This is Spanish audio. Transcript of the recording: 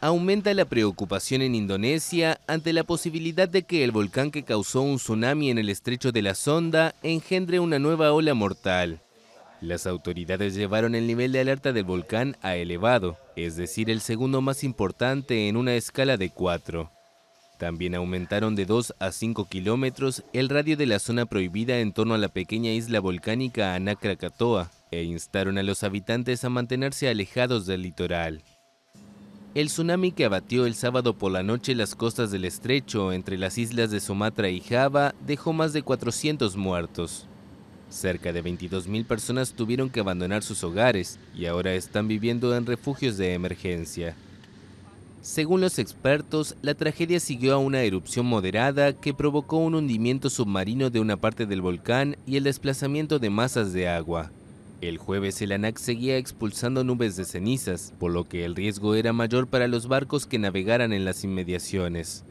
Aumenta la preocupación en Indonesia ante la posibilidad de que el volcán que causó un tsunami en el estrecho de la sonda engendre una nueva ola mortal. Las autoridades llevaron el nivel de alerta del volcán a elevado, es decir, el segundo más importante en una escala de 4. También aumentaron de 2 a 5 kilómetros el radio de la zona prohibida en torno a la pequeña isla volcánica Anakrakatoa e instaron a los habitantes a mantenerse alejados del litoral. El tsunami que abatió el sábado por la noche las costas del estrecho entre las islas de Sumatra y Java dejó más de 400 muertos. Cerca de 22.000 personas tuvieron que abandonar sus hogares y ahora están viviendo en refugios de emergencia. Según los expertos, la tragedia siguió a una erupción moderada que provocó un hundimiento submarino de una parte del volcán y el desplazamiento de masas de agua. El jueves el ANAC seguía expulsando nubes de cenizas, por lo que el riesgo era mayor para los barcos que navegaran en las inmediaciones.